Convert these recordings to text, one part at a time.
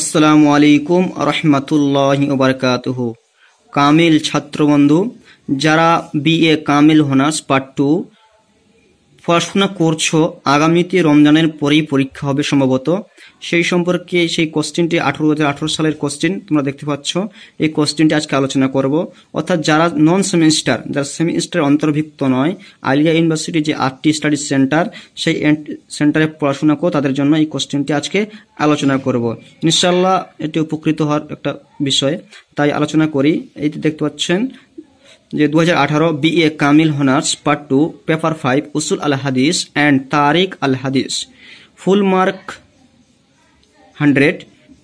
আসসালামু আলাইকুম রহমতুল্লাহ ওবরকাত কামিল ছাত্রবন্ধু যারা বিএ কামিল হোনার্স পার্ট টু পড়াশোনা করছো আগামীতে রমজানের পরেই পরীক্ষা হবে সম্ভবত সেই সম্পর্কে সেই কোশ্চেনটি আঠারো হাজার আঠারো সালের কোশ্চেন তোমরা দেখতে পাচ্ছ এই কোশ্চেনটি আজকে আলোচনা করব অর্থাৎ যারা নন সেমিস্টার যারা সেমিস্টার অন্তর্ভুক্ত নয় আলিয়া ইউনিভার্সিটি যে আটটি স্টাডি সেন্টার সেই সেন্টারে পড়াশোনা করো তাদের জন্য এই কোশ্চেনটি আজকে আলোচনা করব ইনশাল্লাহ এটি উপকৃত হওয়ার একটা বিষয় তাই আলোচনা করি এই দেখতে পাচ্ছেন যে দু হাজার BA Kamil honours part two paper five উসুল আল হাদিস অ্যান্ড তারিক আল হাদিস full mark hundred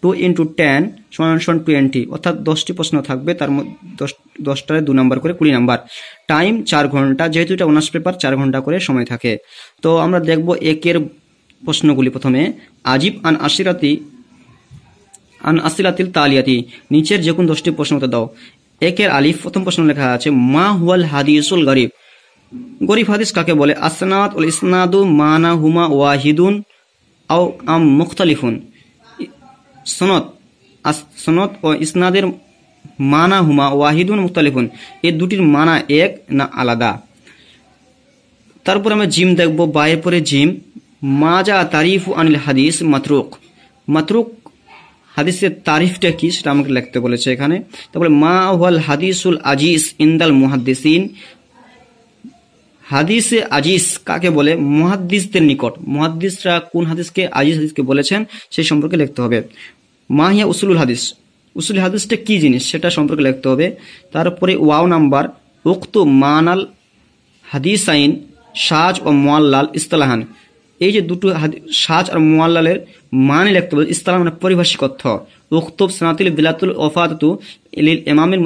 two into ten সমান টোয়েন্টি অর্থাৎ দশটি প্রশ্ন থাকবে তার মধ্যে দশ দশটায় দু নম্বর করে কুড়ি নাম্বার টাইম চার ঘন্টা যেহেতু এটা অনার্স পেপার চার ঘন্টা করে সময় থাকে তো আমরা দেখব একের প্রশ্নগুলি প্রথমে আজিব আন আশিরাতি আন আসিলাতিল তালিয়াতি নিচের যে কোন দশটি প্রশ্ন দাও একের আলিফ প্রথম প্রশ্ন লেখা আছে মা হুয়াল হাদিসুল গরিব গরিব হাদিস কাকে বলে আসনাদ উল ইসনাদু মানা হুমা ওয়াহিদুন আও আম মুখতালিফুন সনদ সনদ ও ইসনাদের মানা হুমা ওয়াহিদুন মুখতালিফুন এই দুটির মানা এক না আলাদা তারপর আমরা জিম দেখব বাইরের পরে জিম মাজা তারিফ আনিল হাদিস মাতরুক মাতরুক হাদিসের তারিফটা কি সেটা আমাকে লিখতে বলেছে এখানে তারপরে মা ওয়াল হাদিসুল আজিজ ইন্দাল মুহাদ্দিসিন হাদিসে আজিজ কাকে বলে মুহাদ্দিসদের নিকট মুহাদ্দিসরা কোন হাদিসকে আজিজ হাদিসকে বলেছেন সেই সম্পর্কে লিখতে হবে মাহিয়া উসুলুল হাদিস উসুল হাদিসটা কি জিনিস সেটা সম্পর্কে লিখতে হবে তারপরে ওয়াও নাম্বার উক্ত মানাল হাদিস আইন সাজ ও মোয়াল্লাল ইস্তলাহান এই যে দুটো সাজ আর মোয়াল্লালের মানে লিখতে হবে ইসলাম মানে পরিভাষিক অর্থ উক্তব সনাতিল বিলাতুল ওফাতু লিল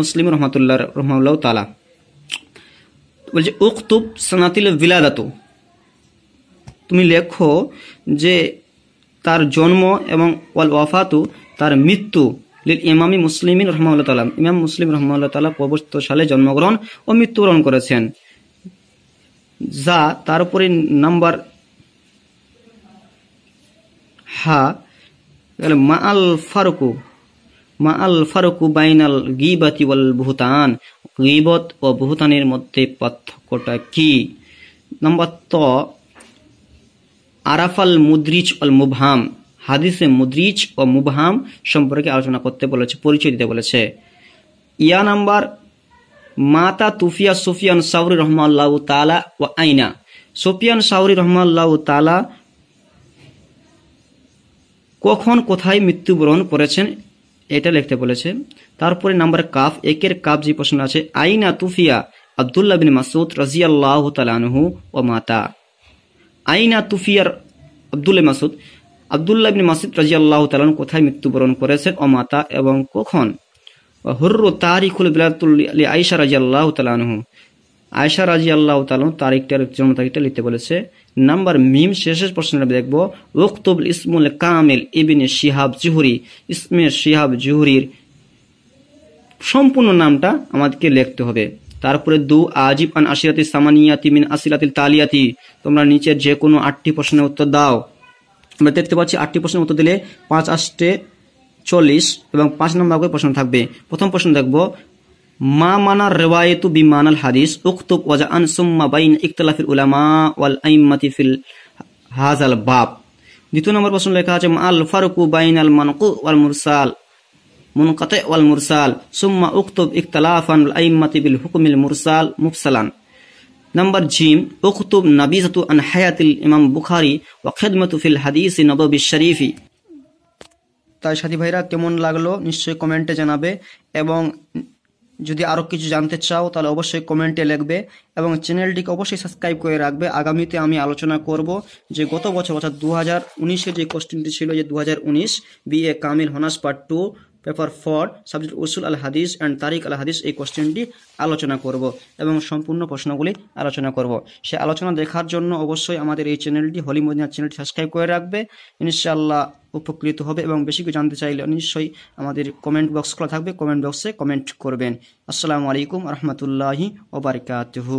মুসলিম রহমাতুল্লাহ রহমাউল্লাহ তালা বলছে উক্তুব সনাতিল বিলাদাতু তুমি লেখো যে তার জন্ম এবং ওয়াল ওয়াফাতু তার মৃত্যু লিল ইমামি মুসলিম রহমাউল্লাহ তালাম ইমাম মুসলিম রহমাউল্লাহ তালা প্রবর্তিত সালে জন্মগ্রহণ ও মৃত্যুবরণ করেছেন যা তার উপরে নাম্বার হা তাহলে মা আল ফারুকু মা আল ফারুকু বাইনাল গিবাতি ওয়াল ভুতান গিবত ও ভুতানের মধ্যে পার্থক্যটা কি নম্বর ত আরাফাল মুদ্রিচ অল মুভাম হাদিসে মুদ্রিচ ও মুভাম সম্পর্কে আলোচনা করতে বলেছে পরিচয় দিতে বলেছে ইয়া নাম্বার মাতা তুফিয়া সুফিয়ান সাউরি রহমান তালা ও আইনা সুফিয়ান সাউরি রহমান তালা কখন কোথায় মৃত্যুবরণ করেছেন এটা লিখতে বলেছে তারপরে নাম্বার কাফ একের কাফ যে প্রশ্ন আছে আইনা তুফিয়া আবদুল্লাহ বিন মাসুদ রাজিয়াল্লাহ তালানহু ও মাতা আইনা তুফিয়ার আবদুল্লাহ মাসুদ আবদুল্লাহ বিন মাসুদ রাজিয়াল্লাহ তালান কোথায় মৃত্যুবরণ করেছেন ও মাতা এবং কখন হুর্র তারিখুল বিলাতুল আইসা রাজিয়াল্লাহ তালানহু আয়সা রাজি আল্লাহ তালন তারিখটার জন্ম তারিখটা লিখতে বলেছে নাম্বার মিম শেষের প্রশ্নটা দেখবো ওখতুবুল ইসমুল কামিল ইবিনে শিহাব জুহুরি ইসমের শিহাব জুহুরির সম্পূর্ণ নামটা আমাদেরকে লিখতে হবে তারপরে দু আজিব আন আশিরাতি সামানিয়াতি মিন আসিরাতিল তালিয়াতি তোমরা নিচের যে কোনো আটটি প্রশ্নের উত্তর দাও আমরা দেখতে পাচ্ছি আটটি প্রশ্নের উত্তর দিলে পাঁচ আষ্টে চল্লিশ এবং পাঁচ নম্বর প্রশ্ন থাকবে প্রথম প্রশ্ন দেখবো মা মানা রেওয়ায়তু বি মানাল হাদিস উক্তুব ওয়াজা আন সুম্মা বাইন ইখতলাফিল উলামা ওয়াল আইম্মাতি ফিল হাজাল বাব দ্বিতীয় নম্বর প্রশ্ন লেখা আছে আল ফারুকু বাইন আল মানকু ওয়াল মুরসাল মুনকাতে ওয়াল মুরসাল সুম্মা উক্তুব ইখতলাফান আল আইম্মাতি বিল হুকুমিল মুরসাল মুফসালান নম্বর জিম উক্তুব নাবিজাতু আন হায়াতিল ইমাম বুখারি ওয়া খিদমাতু ফিল হাদিস নববি শরীফি তাই সাথী ভাইরা কেমন লাগলো নিশ্চয়ই কমেন্টে জানাবে এবং যদি আরও কিছু জানতে চাও তাহলে অবশ্যই কমেন্টে লিখবে এবং চ্যানেলটিকে অবশ্যই সাবস্ক্রাইব করে রাখবে আগামীতে আমি আলোচনা করব যে গত বছর অর্থাৎ দু হাজার উনিশের যে কোশ্চেনটি ছিল যে দু হাজার উনিশ BA Kamil honours part two paper for subject উসুল আল হাদিস অ্যান্ড তারিক আল হাদিস এই কোশ্চেনটি আলোচনা করব এবং সম্পূর্ণ প্রশ্নগুলি আলোচনা করব সে আলোচনা দেখার জন্য অবশ্যই আমাদের এই চ্যানেলটি হলি মদিনা চ্যানেলটি সাবস্ক্রাইব করে রাখবে ইনশাআল্লাহ উপকৃত হবে এবং বেশি কিছু জানতে চাইলে নিশ্চয়ই আমাদের কমেন্ট বক্স খোলা থাকবে কমেন্ট বক্সে কমেন্ট করবেন আসসালামু আলাইকুম রহমতুল্লাহি ওবরকাতহু